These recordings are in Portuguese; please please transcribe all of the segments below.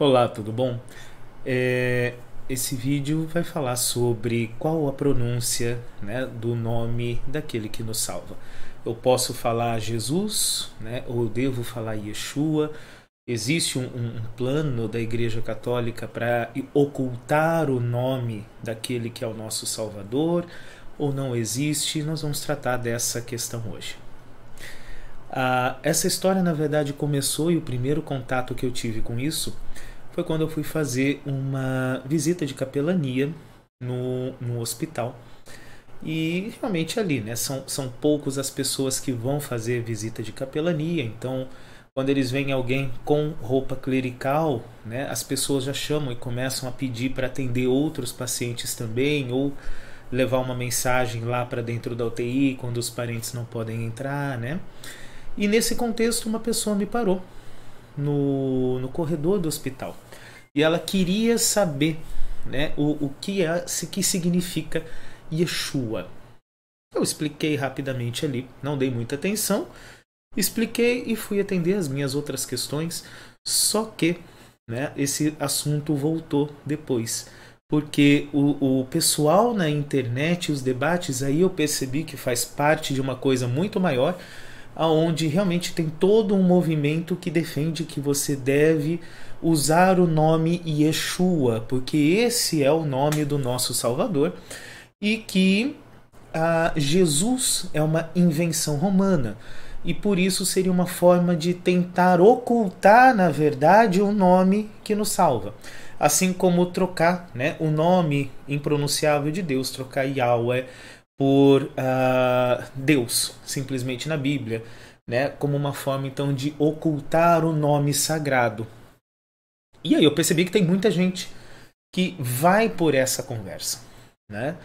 Olá, tudo bom? É, esse vídeo vai falar sobre qual a pronúncia né, do nome daquele que nos salva. Eu posso falar Jesus, né, ou eu devo falar Yeshua. Existe um, um plano da Igreja Católica para ocultar o nome daquele que é o nosso Salvador, ou não existe? Nós vamos tratar dessa questão hoje. Ah, essa história, na verdade, começou e o primeiro contato que eu tive com isso foi quando eu fui fazer uma visita de capelania no, no hospital. E realmente ali, né? São, são poucos as pessoas que vão fazer visita de capelania, então quando eles veem alguém com roupa clerical, né, as pessoas já chamam e começam a pedir para atender outros pacientes também, ou levar uma mensagem lá para dentro da UTI quando os parentes não podem entrar, né? E nesse contexto uma pessoa me parou no, no corredor do hospital. E ela queria saber né, o, o que, é, que significa Yeshua. Eu expliquei rapidamente ali, não dei muita atenção, expliquei e fui atender as minhas outras questões, só que né, esse assunto voltou depois porque o, o, pessoal na internet, os debates, aí eu percebi que faz parte de uma coisa muito maior aonde realmente tem todo um movimento que defende que você deve usar o nome Yeshua, porque esse é o nome do nosso Salvador, e que ah, Jesus é uma invenção romana. E por isso seria uma forma de tentar ocultar, na verdade, o nome que nos salva. Assim como trocar né, o nome impronunciável de Deus, trocar Yahweh por uh, Deus, simplesmente na Bíblia, né? como uma forma então de ocultar o nome sagrado. E aí eu percebi que tem muita gente que vai por essa conversa. Né?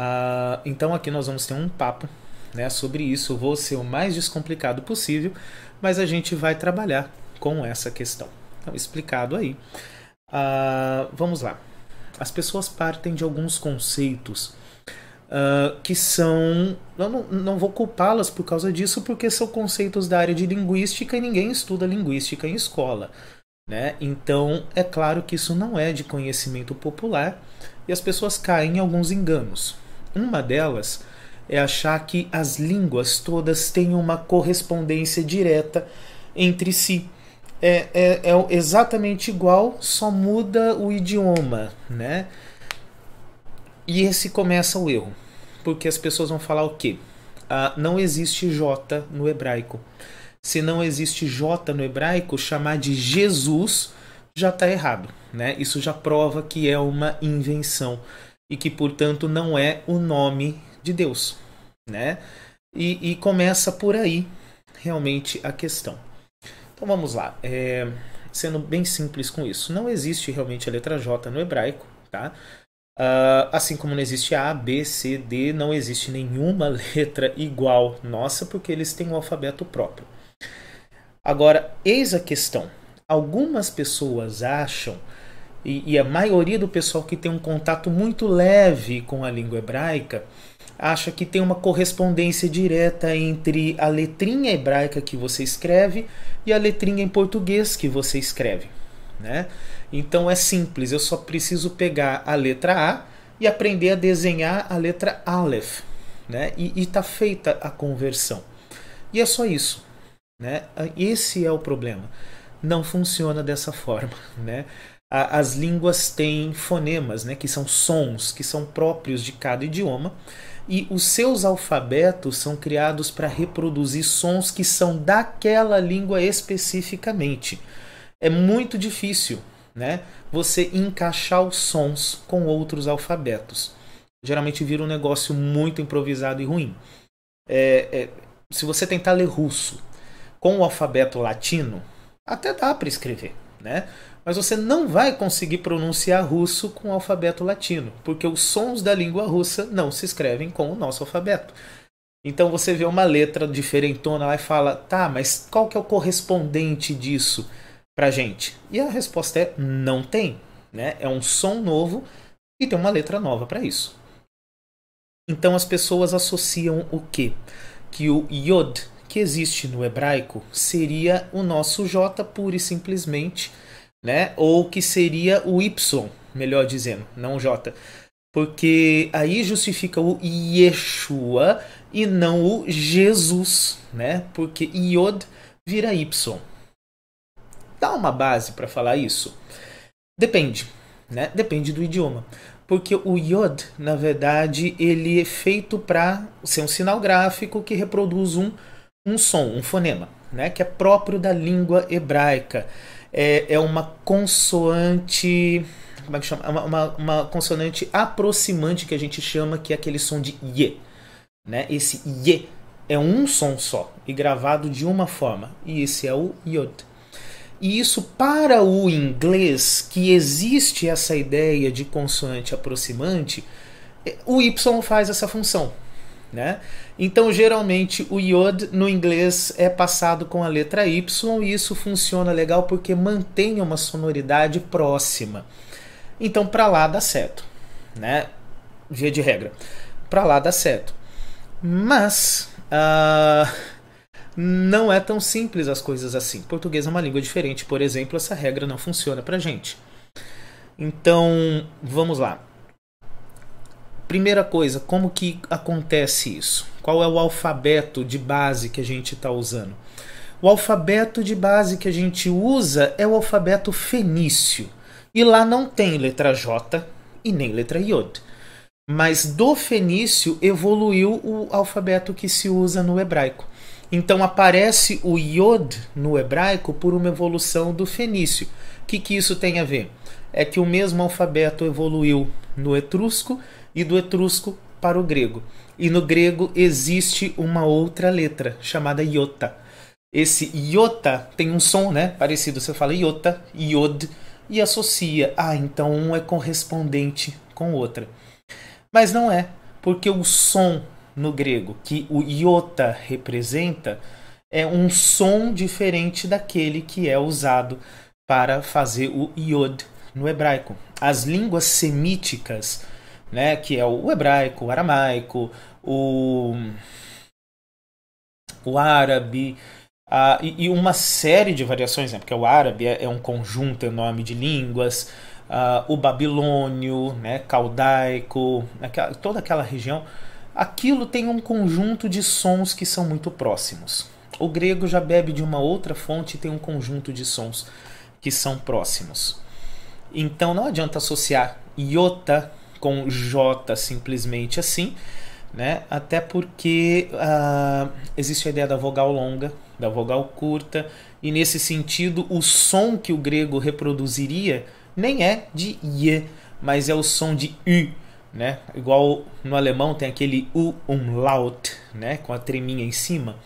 Uh, então aqui nós vamos ter um papo né, sobre isso. Eu vou ser o mais descomplicado possível, mas a gente vai trabalhar com essa questão. Então, explicado aí. Uh, vamos lá. As pessoas partem de alguns conceitos uh, que são. Eu não, não vou culpá-las por causa disso, porque são conceitos da área de linguística e ninguém estuda linguística em escola. Né? Então, é claro que isso não é de conhecimento popular e as pessoas caem em alguns enganos. Uma delas é achar que as línguas todas têm uma correspondência direta entre si. É, é, é exatamente igual, só muda o idioma, né? E esse começa o erro, porque as pessoas vão falar o quê? Ah, não existe J no hebraico. Se não existe J no hebraico, chamar de Jesus já está errado. Né? Isso já prova que é uma invenção e que, portanto, não é o nome de Deus. Né? E, e começa por aí realmente a questão. Então vamos lá. É, sendo bem simples com isso, não existe realmente a letra J no hebraico. Tá? Uh, assim como não existe A, B, C, D, não existe nenhuma letra igual nossa, porque eles têm um alfabeto próprio. Agora, eis a questão. Algumas pessoas acham, e, e a maioria do pessoal que tem um contato muito leve com a língua hebraica, acha que tem uma correspondência direta entre a letrinha hebraica que você escreve e a letrinha em português que você escreve. Né? Então é simples, eu só preciso pegar a letra A e aprender a desenhar a letra Aleph. Né? E está feita a conversão. E é só isso. Né? Ah, esse é o problema. Não funciona dessa forma. Né? As línguas têm fonemas, né? que são sons, que são próprios de cada idioma, e os seus alfabetos são criados para reproduzir sons que são daquela língua especificamente. É muito difícil né? Você encaixar os sons com outros alfabetos. Geralmente vira um negócio muito improvisado e ruim. É, é, se você tentar ler russo com o alfabeto latino, até dá para escrever, né? Mas você não vai conseguir pronunciar russo com o alfabeto latino, porque os sons da língua russa não se escrevem com o nosso alfabeto. Então você vê uma letra diferentona lá e fala: tá, mas qual que é o correspondente disso? pra gente? E a resposta é não tem, né? É um som novo e tem uma letra nova para isso. Então as pessoas associam o quê? Que o Yod, que existe no hebraico, seria o nosso J pura e simplesmente, né? Ou que seria o Y, melhor dizendo, não J. Porque aí justifica o Yeshua e não o Jesus, né? Porque iod vira Y dá uma base para falar isso? Depende, né? Depende do idioma. Porque o iod, na verdade, ele é feito para ser um sinal gráfico que reproduz um, um som, um fonema, né? que é próprio da língua hebraica. É, é uma consoante. Como é que chama? É uma, uma, uma consonante aproximante que a gente chama, que é aquele som de ye. Né? Esse ye é um som só e gravado de uma forma. E esse é o iod. E isso para o inglês, que existe essa ideia de consoante aproximante, é, o Y faz essa função. Né? Então, geralmente, o iod no inglês é passado com a letra Y e isso funciona legal porque mantém uma sonoridade próxima. Então, para lá dá certo, né? Via de regra, para lá dá certo. Mas, uh não é tão simples as coisas assim. Português é uma língua diferente, por exemplo, essa regra não funciona pra gente. Então, vamos lá. Primeira coisa, como que acontece isso? Qual é o alfabeto de base que a gente está usando? O alfabeto de base que a gente usa é o alfabeto fenício. E lá não tem letra J e nem letra Iod. Mas do fenício evoluiu o alfabeto que se usa no hebraico. Então aparece o Yod no hebraico por uma evolução do fenício. O que, que isso tem a ver? É que o mesmo alfabeto evoluiu no etrusco e do etrusco para o grego. E no grego existe uma outra letra chamada iota. Esse iota tem um som, né? Parecido, você fala iota, iod, e associa. Ah, então um é correspondente com outra. Mas não é, porque o som no grego, que o iota representa, é um som diferente daquele que é usado para fazer o iod no hebraico. As línguas semíticas, né, que é o hebraico, o aramaico, o, o árabe, a, e, e, uma série de variações, né, porque o árabe é, é um conjunto enorme de línguas, a, o babilônio, né, caldaico, aquela, toda aquela região aquilo tem um conjunto de sons que são muito próximos. O grego já bebe de uma outra fonte e tem um conjunto de sons que são próximos. Então não adianta associar iota com J simplesmente assim, né? até porque uh, existe a ideia da vogal longa, da vogal curta, e nesse sentido o som que o grego reproduziria nem é de iê, mas é o som de U né? Igual no alemão tem aquele U umlaut, né? Com a treminha em cima,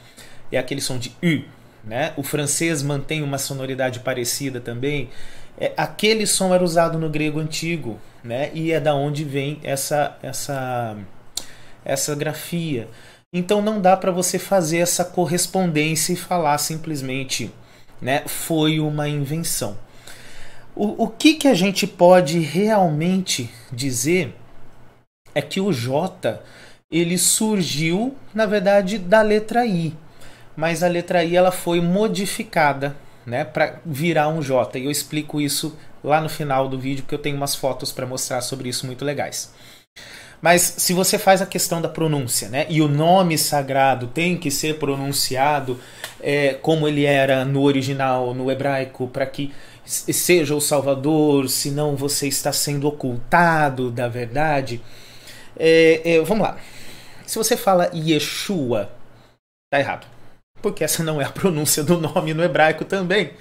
é aquele som de U, né? O francês mantém uma sonoridade parecida também. É, aquele som era usado no grego antigo, né? E é da onde vem essa essa essa grafia. Então não dá para você fazer essa correspondência e falar simplesmente, né? Foi uma invenção. O, o que que a gente pode realmente dizer? é que o J ele surgiu, na verdade, da letra I, mas a letra I ela foi modificada, né, para virar um J. E eu explico isso lá no final do vídeo, porque eu tenho umas fotos para mostrar sobre isso muito legais. Mas se você faz a questão da pronúncia, né, e o nome sagrado tem que ser pronunciado é, como ele era no original, no hebraico, para que seja o Salvador, senão você está sendo ocultado da verdade. É, é, vamos lá. Se você fala Yeshua, tá errado. Porque essa não é a pronúncia do nome no hebraico também.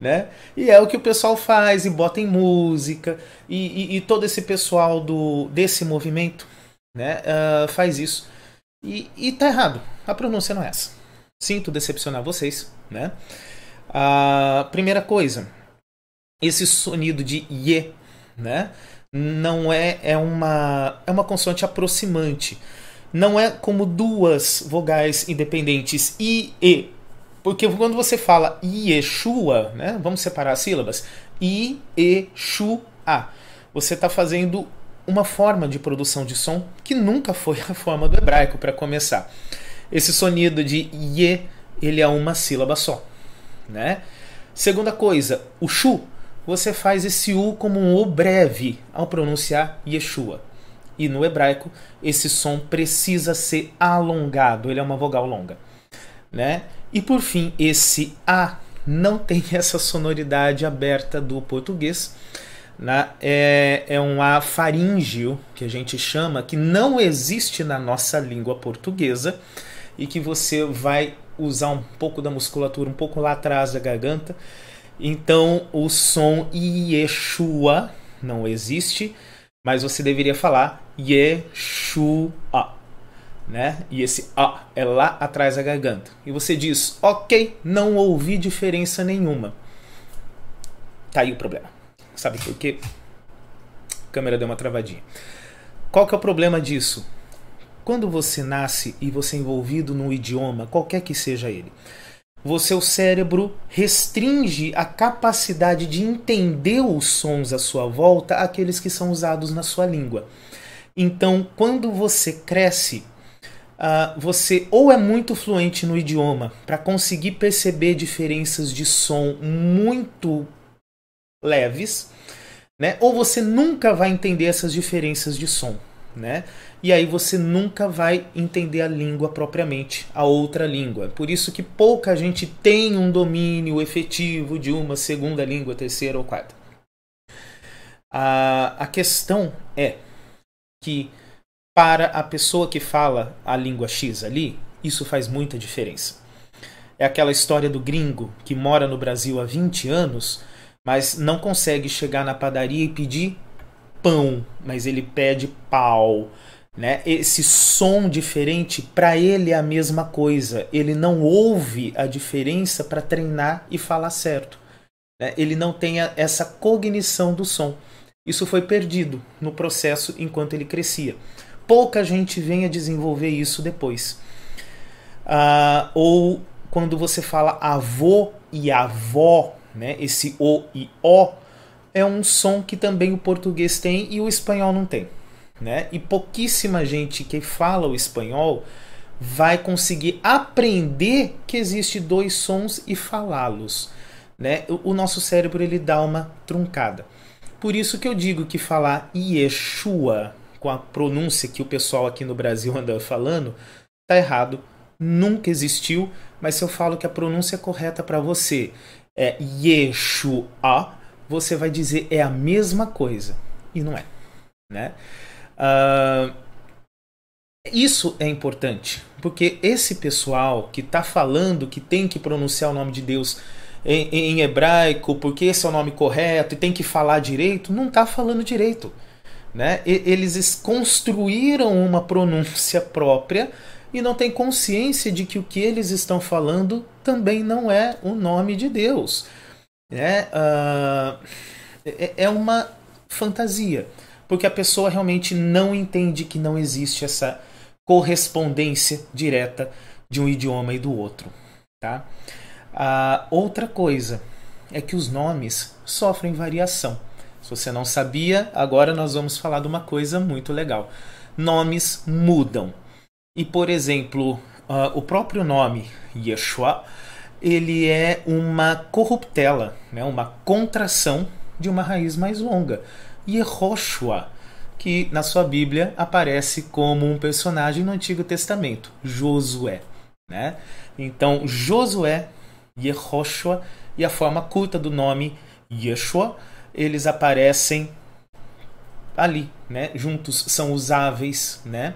Né? E é o que o pessoal faz, e bota em música, e, e, e todo esse pessoal do desse movimento né, uh, faz isso. E, e tá errado. A pronúncia não é essa. Sinto decepcionar vocês. Né? Uh, primeira coisa, esse sonido de ye, né? não é, é uma é uma consoante aproximante. Não é como duas vogais independentes i e. Porque quando você fala Yeshua, né? Vamos separar as sílabas. I e shu a. Você está fazendo uma forma de produção de som que nunca foi a forma do hebraico para começar. Esse sonido de ye, ele é uma sílaba só, né? Segunda coisa, o chu você faz esse U como um O breve ao pronunciar Yeshua. E no hebraico, esse som precisa ser alongado, ele é uma vogal longa. Né? E por fim, esse A não tem essa sonoridade aberta do português. Né? É, é um A faríngeo, que a gente chama, que não existe na nossa língua portuguesa e que você vai usar um pouco da musculatura um pouco lá atrás da garganta então o som Yeshua não existe, mas você deveria falar Yeshua, né? E esse A é lá atrás da garganta. E você diz, ok, não ouvi diferença nenhuma. Tá aí o problema. Sabe por quê? A câmera deu uma travadinha. Qual que é o problema disso? Quando você nasce e você é envolvido num idioma, qualquer que seja ele, você, o cérebro, restringe a capacidade de entender os sons à sua volta aqueles que são usados na sua língua. Então, quando você cresce, uh, você ou é muito fluente no idioma para conseguir perceber diferenças de som muito leves, né? ou você nunca vai entender essas diferenças de som. Né? e aí você nunca vai entender a língua propriamente, a outra língua. Por isso que pouca gente tem um domínio efetivo de uma segunda língua, terceira ou quarta. A, a questão é que para a pessoa que fala a língua X ali, isso faz muita diferença. É aquela história do gringo que mora no Brasil há 20 anos, mas não consegue chegar na padaria e pedir pão, mas ele pede pau né? Esse som diferente, para ele é a mesma coisa. Ele não ouve a diferença para treinar e falar certo. Né? Ele não tem a, essa cognição do som. Isso foi perdido no processo enquanto ele crescia. Pouca gente vem a desenvolver isso depois. Ah, ou quando você fala avô e avó, né? esse O e O é um som que também o português tem e o espanhol não tem né? E pouquíssima gente que fala o espanhol vai conseguir aprender que existe dois sons e falá-los, né? O nosso cérebro ele dá uma truncada. Por isso que eu digo que falar Yeshua com a pronúncia que o pessoal aqui no Brasil anda falando tá errado, nunca existiu, mas se eu falo que a pronúncia é correta para você é Yeshua, você vai dizer é a mesma coisa e não é, né? Ah, isso é importante, porque esse pessoal que está falando que tem que pronunciar o nome de Deus em, em, hebraico, porque esse é o nome correto e tem que falar direito, não está falando direito. Né? eles construíram uma pronúncia própria e não têm consciência de que o que eles estão falando também não é o nome de Deus. Né? Uh, é uma fantasia porque a pessoa realmente não entende que não existe essa correspondência direta de um idioma e do outro. Tá? Ah, outra coisa é que os nomes sofrem variação. Se você não sabia, agora nós vamos falar de uma coisa muito legal. Nomes mudam. E, por exemplo, uh, o próprio nome Yeshua, ele é uma corruptela, né? uma contração de uma raiz mais longa. Yehoshua, que na sua Bíblia aparece como um personagem no Antigo Testamento, Josué. Né? Então, Josué, Yehoshua e a forma curta do nome Yeshua, eles aparecem ali, né? juntos são usáveis. Né?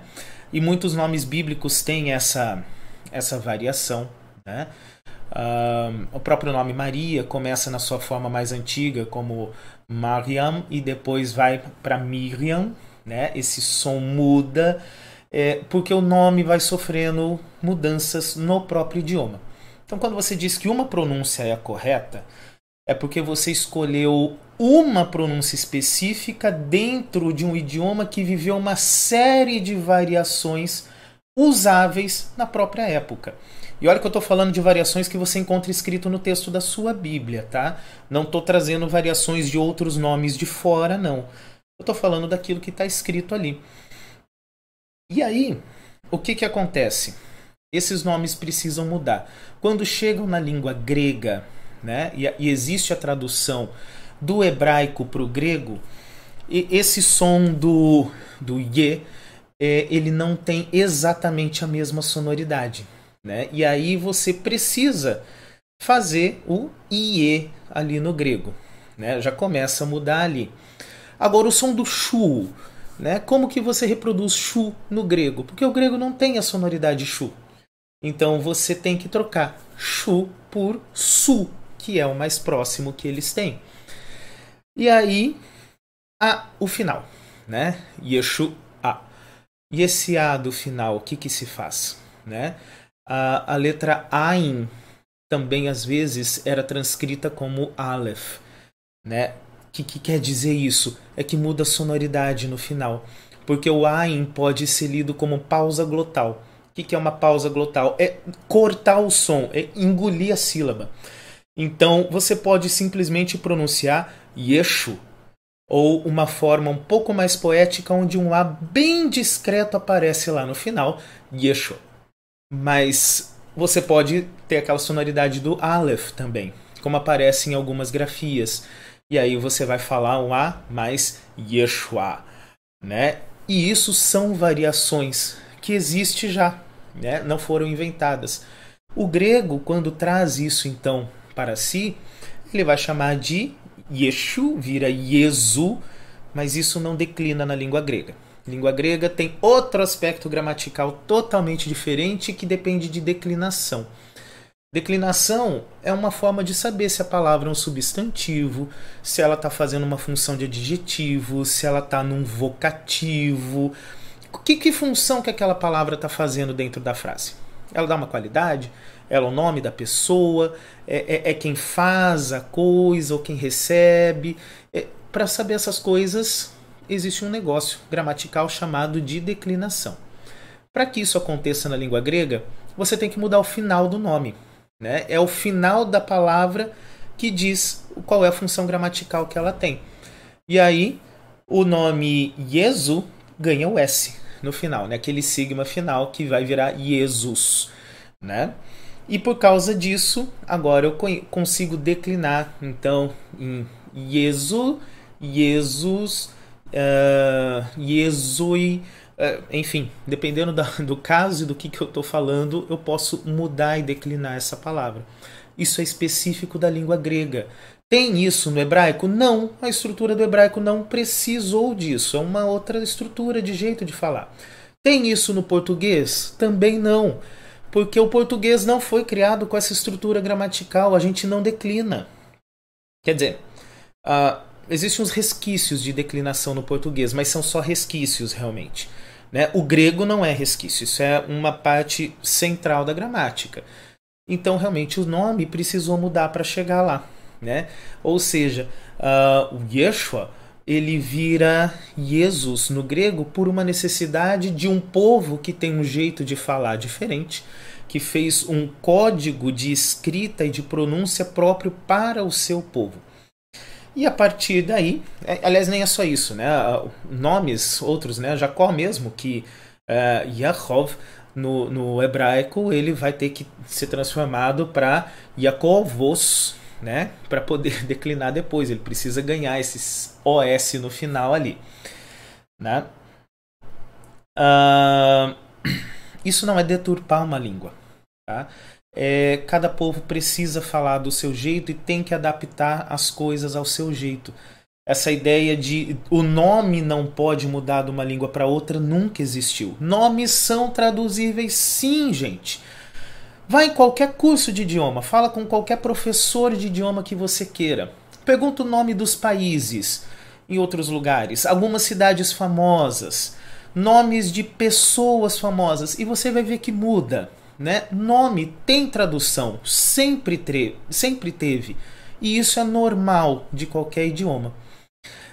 E muitos nomes bíblicos têm essa, essa variação. Né? Uh, o próprio nome Maria começa na sua forma mais antiga, como Mariam e depois vai para Miriam, né? Esse som muda, é, porque o nome vai sofrendo mudanças no próprio idioma. Então, quando você diz que uma pronúncia é a correta, é porque você escolheu uma pronúncia específica dentro de um idioma que viveu uma série de variações usáveis na própria época. E olha que eu estou falando de variações que você encontra escrito no texto da sua Bíblia, tá? Não estou trazendo variações de outros nomes de fora, não. Eu estou falando daquilo que está escrito ali. E aí, o que, que acontece? Esses nomes precisam mudar. Quando chegam na língua grega, né, e, e existe a tradução do hebraico para o grego, e esse som do, do ye, é, ele não tem exatamente a mesma sonoridade. Né? E aí você precisa fazer o IE ali no grego. Né? Já começa a mudar ali. Agora o som do chu, né? Como que você reproduz chu no grego? Porque o grego não tem a sonoridade chu. Então você tem que trocar chu por su, que é o mais próximo que eles têm. E aí a o final, né? Yeshu a. E esse a do final, o que que se faz, né? A, a letra Ain também às vezes era transcrita como Aleph. Né? O que, que, quer dizer isso? É que muda a sonoridade no final. Porque o Ain pode ser lido como pausa glotal. O que, que é uma pausa glotal? É cortar o som, é engolir a sílaba. Então você pode simplesmente pronunciar Yeshu, ou uma forma um pouco mais poética onde um A bem discreto aparece lá no final, Yeshua. Mas você pode ter aquela sonoridade do Aleph também, como aparece em algumas grafias. E aí você vai falar um A mais Yeshua, né? E isso são variações que existem já, né? não foram inventadas. O grego, quando traz isso então para si, ele vai chamar de Yeshu, vira Yesu, mas isso não declina na língua grega língua grega tem outro aspecto gramatical totalmente diferente que depende de declinação. Declinação é uma forma de saber se a palavra é um substantivo, se ela está fazendo uma função de adjetivo, se ela está num vocativo. Que, que função que aquela palavra está fazendo dentro da frase? Ela dá uma qualidade? Ela é o nome da pessoa? É, é, é quem faz a coisa ou quem recebe? É, Para saber essas coisas, existe um negócio gramatical chamado de declinação. Para que isso aconteça na língua grega, você tem que mudar o final do nome. Né? É o final da palavra que diz qual é a função gramatical que ela tem. E aí, o nome Jesu ganha o S no final, né? aquele sigma final que vai virar Jesus. Né? E por causa disso, agora eu consigo declinar então em Jesus, Jesus uh, ah, Yesui. Uh, ah, enfim, dependendo da, do caso e do que, que eu estou falando, eu posso mudar e declinar essa palavra. Isso é específico da língua grega. Tem isso no hebraico? Não, a estrutura do hebraico não precisou disso. É uma outra estrutura de jeito de falar. Tem isso no português? Também não, porque o português não foi criado com essa estrutura gramatical. A gente não declina. Quer dizer, uh, existem uns resquícios de declinação no português, mas são só resquícios realmente. Né? O grego não é resquício, isso é uma parte central da gramática. Então, realmente, o nome precisou mudar para chegar lá. Né? Ou seja, uh, o Yeshua ele vira Jesus no grego por uma necessidade de um povo que tem um jeito de falar diferente, que fez um código de escrita e de pronúncia próprio para o seu povo. E a partir daí, é, aliás, nem é só isso, né? Ah, nomes outros, né? Jacó mesmo, que é, Yahov no, no hebraico, ele vai ter que ser transformado para Yakovos, né? Para poder declinar depois. Ele precisa ganhar esses OS no final ali, né? Uh, isso não é deturpar uma língua, tá? É, cada povo precisa falar do seu jeito e tem que adaptar as coisas ao seu jeito. Essa ideia de o nome não pode mudar de uma língua para outra nunca existiu. Nomes são traduzíveis, sim, gente. Vai em qualquer curso de idioma, fala com qualquer professor de idioma que você queira. Pergunta o nome dos países em outros lugares, algumas cidades famosas, nomes de pessoas famosas, e você vai ver que muda. Né? Nome tem tradução, sempre, sempre teve. E isso é normal de qualquer idioma.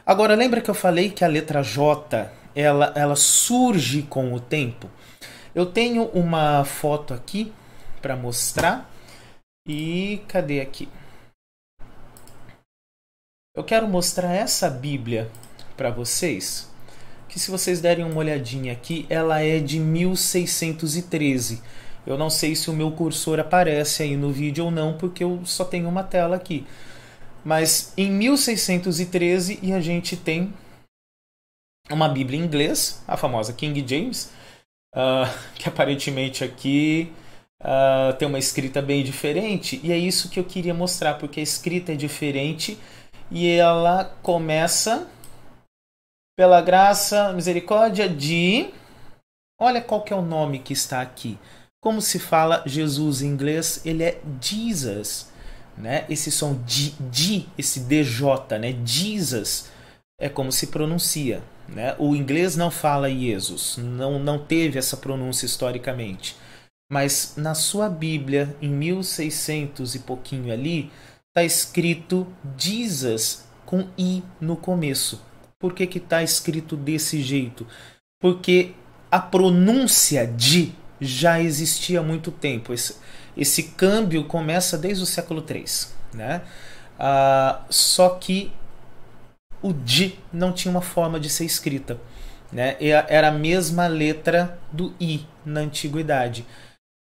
Agora, lembra que eu falei que a letra J ela, ela surge com o tempo? Eu tenho uma foto aqui para mostrar. E cadê aqui? Eu quero mostrar essa Bíblia para vocês, que se vocês derem uma olhadinha aqui, ela é de 1613. Eu não sei se o meu cursor aparece aí no vídeo ou não, porque eu só tenho uma tela aqui. Mas em 1613 e a gente tem uma Bíblia em inglês, a famosa King James, uh, que aparentemente aqui uh, tem uma escrita bem diferente. E é isso que eu queria mostrar, porque a escrita é diferente e ela começa pela graça, misericórdia de. Olha qual que é o nome que está aqui. Como se fala Jesus em inglês, ele é Jesus, né? Esse som de, de esse DJ, né? Jesus é como se pronuncia, né? O inglês não fala Jesus, não, não teve essa pronúncia historicamente. Mas na sua Bíblia, em 1600 e pouquinho ali, está escrito Jesus com I no começo. Por que está escrito desse jeito? Porque a pronúncia de já existia há muito tempo. Esse, esse câmbio começa desde o século III. Né? Ah, só que o di não tinha uma forma de ser escrita. Né? Era a mesma letra do i na antiguidade.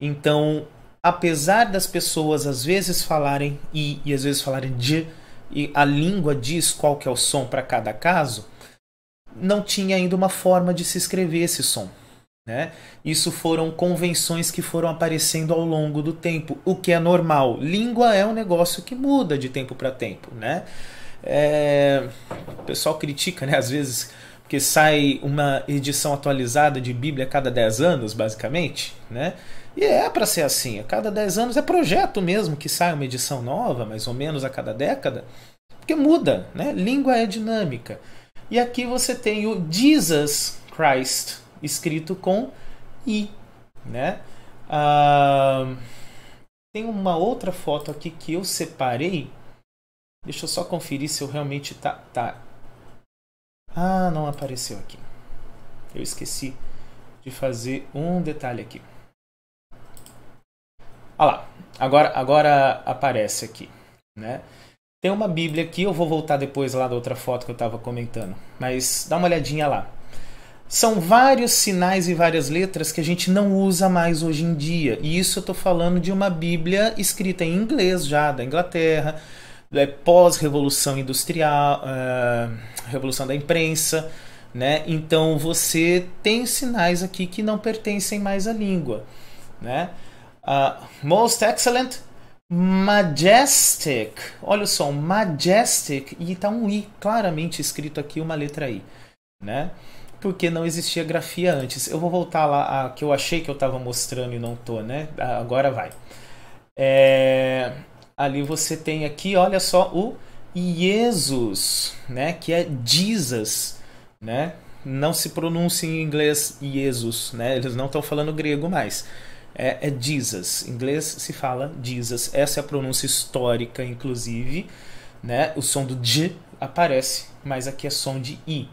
Então, apesar das pessoas às vezes falarem i e às vezes falarem di, e a língua diz qual que é o som para cada caso, não tinha ainda uma forma de se escrever esse som. Né? Isso foram convenções que foram aparecendo ao longo do tempo, o que é normal. Língua é um negócio que muda de tempo para tempo. Né? É... O pessoal critica, né, às vezes, porque sai uma edição atualizada de Bíblia a cada 10 anos, basicamente. Né? E é para ser assim, a cada 10 anos é projeto mesmo que sai uma edição nova, mais ou menos a cada década, porque muda, né? língua é dinâmica. E aqui você tem o Jesus Christ, escrito com I, né? Ah, tem uma outra foto aqui que eu separei. Deixa eu só conferir se eu realmente tá, tá. Ah, não apareceu aqui. Eu esqueci de fazer um detalhe aqui. Olha lá, agora, agora aparece aqui, né? Tem uma Bíblia aqui, eu vou voltar depois lá da outra foto que eu estava comentando, mas dá uma olhadinha lá. São vários sinais e várias letras que a gente não usa mais hoje em dia. E isso eu estou falando de uma Bíblia escrita em inglês já, da Inglaterra, é, pós-revolução industrial, é, revolução da imprensa. Né? Então você tem sinais aqui que não pertencem mais à língua. Né? Uh, most excellent, majestic. Olha só, majestic e está um i claramente escrito aqui, uma letra i. Né? porque não existia grafia antes. Eu vou voltar lá a que eu achei que eu estava mostrando e não tô, né? Agora vai. É, ali você tem aqui, olha só o Jesus, né? Que é Jesus, né? Não se pronuncia em inglês Jesus, né? Eles não estão falando grego mais. É, é Jesus. Em inglês se fala Jesus. Essa é a pronúncia histórica, inclusive, né? O som do J aparece, mas aqui é som de I.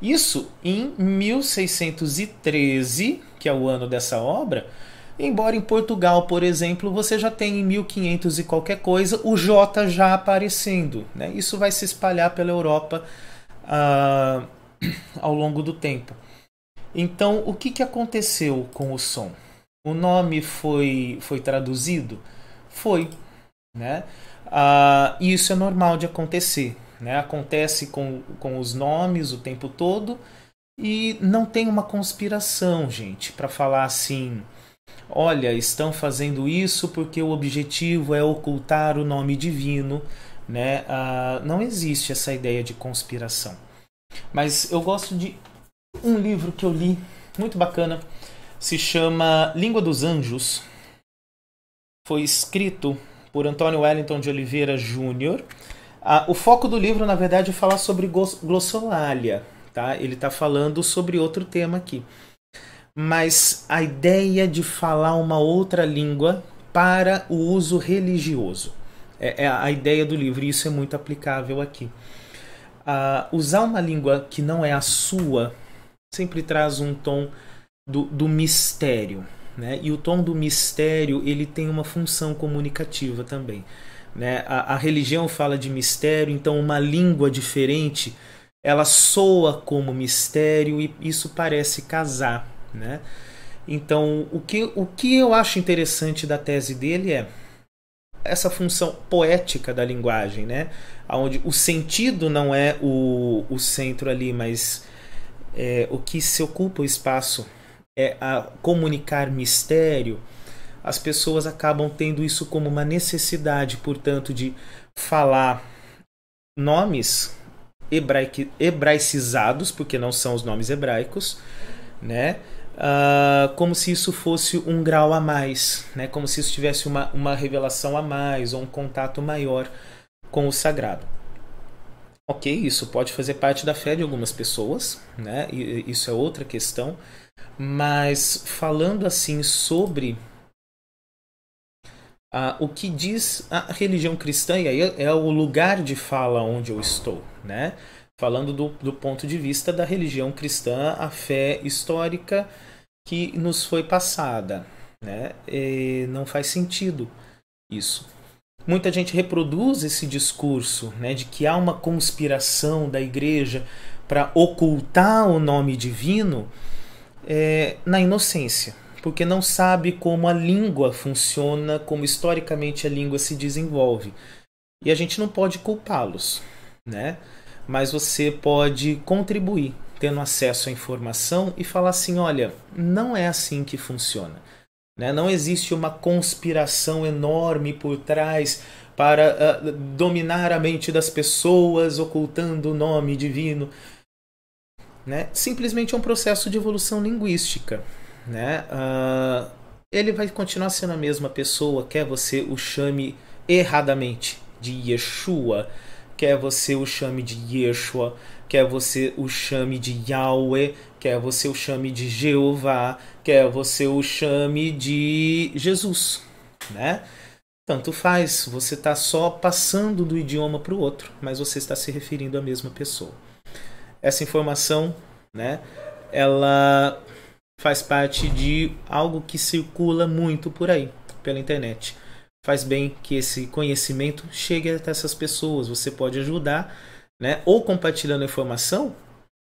Isso em 1613, que é o ano dessa obra, Embora em Portugal, por exemplo, você já tenha em 1500 e qualquer coisa o J já aparecendo. Né? Isso vai se espalhar pela Europa ah, ao longo do tempo. Então, o que, que aconteceu com o som? O nome foi, foi traduzido? Foi. Né? Ah, isso é normal de acontecer. Né? Acontece com, com os nomes o tempo todo e não tem uma conspiração, gente, para falar assim. Olha, estão fazendo isso porque o objetivo é ocultar o nome divino, né? Ah, não existe essa ideia de conspiração. Mas eu gosto de um livro que eu li muito bacana, se chama Língua dos Anjos. Foi escrito por Antônio Wellington de Oliveira Júnior ah, o foco do livro, na verdade, é falar sobre glossolalia, tá? Ele está falando sobre outro tema aqui. Mas a ideia de falar uma outra língua para o uso religioso é, é a ideia do livro, e isso é muito aplicável aqui. Ah, usar uma língua que não é a sua sempre traz um tom do, do mistério, né? E o tom do mistério ele tem uma função comunicativa também. Né? A, a religião fala de mistério, então uma língua diferente ela soa como mistério e isso parece casar. Né? Então, o que, o que eu acho interessante da tese dele é essa função poética da linguagem, né? onde o sentido não é o, o centro ali, mas é, o que se ocupa o espaço é a comunicar mistério, as pessoas acabam tendo isso como uma necessidade, portanto, de falar nomes hebraic, hebraicizados, porque não são os nomes hebraicos, né? Uh, como se isso fosse um grau a mais, né? como se isso tivesse uma, uma revelação a mais ou um contato maior com o sagrado. Ok, isso pode fazer parte da fé de algumas pessoas, né? E, isso é outra questão, mas falando assim sobre ah, o que diz a religião cristã, e aí é, é o lugar de fala onde eu estou, né? Falando do, do ponto de vista da religião cristã, a fé histórica que nos foi passada, né? E não faz sentido isso. Muita gente reproduz esse discurso né, de que há uma conspiração da igreja para ocultar o nome divino é, na inocência porque não sabe como a língua funciona, como historicamente a língua se desenvolve. E a gente não pode culpá-los, né? Mas você pode contribuir tendo acesso à informação e falar assim: olha, não é assim que funciona. Né? Não existe uma conspiração enorme por trás para uh, dominar a mente das pessoas, ocultando o nome divino. Né? Simplesmente é um processo de evolução linguística né? Uh, ele vai continuar sendo a mesma pessoa, quer você o chame erradamente de Yeshua, quer você o chame de Yeshua, quer você o chame de Yahweh, quer você o chame de Jeová, quer você o chame de Jesus, né? Tanto faz, você está só passando do idioma para o outro, mas você está se referindo à mesma pessoa. Essa informação, né? Ela faz parte de algo que circula muito por aí, pela internet. Faz bem que esse conhecimento chegue até essas pessoas. Você pode ajudar, né? Ou compartilhando a informação,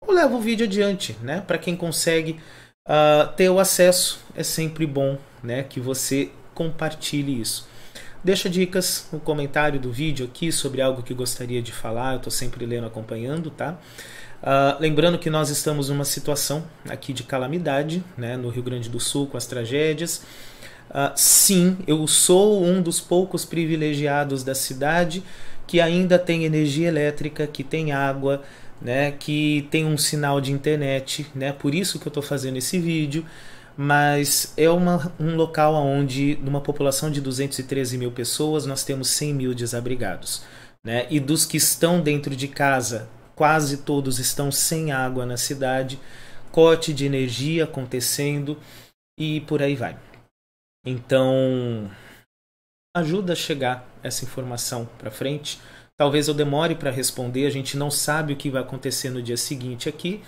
ou leva o vídeo adiante, né? Para quem consegue uh, ter o acesso, é sempre bom, né? Que você compartilhe isso. Deixa dicas no comentário do vídeo aqui sobre algo que gostaria de falar. Eu estou sempre lendo, acompanhando, tá? Uh, lembrando que nós estamos numa situação aqui de calamidade, né, no Rio Grande do Sul, com as tragédias. Uh, sim, eu sou um dos poucos privilegiados da cidade que ainda tem energia elétrica, que tem água, né, que tem um sinal de internet, né, por isso que eu estou fazendo esse vídeo. Mas é uma, um local onde, numa população de 213 mil pessoas, nós temos 100 mil desabrigados. Né? E dos que estão dentro de casa, quase todos estão sem água na cidade, corte de energia acontecendo e por aí vai. Então, ajuda a chegar essa informação para frente. Talvez eu demore para responder, a gente não sabe o que vai acontecer no dia seguinte aqui,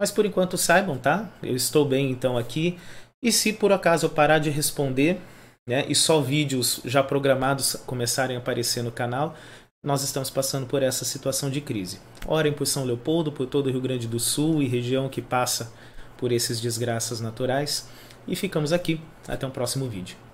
mas por enquanto saibam, tá? Eu estou bem então aqui. E se por acaso eu parar de responder, né, e só vídeos já programados começarem a aparecer no canal, nós estamos passando por essa situação de crise. Orem por São Leopoldo, por todo o Rio Grande do Sul e região que passa por esses desgraças naturais. E ficamos aqui. Até o um próximo vídeo.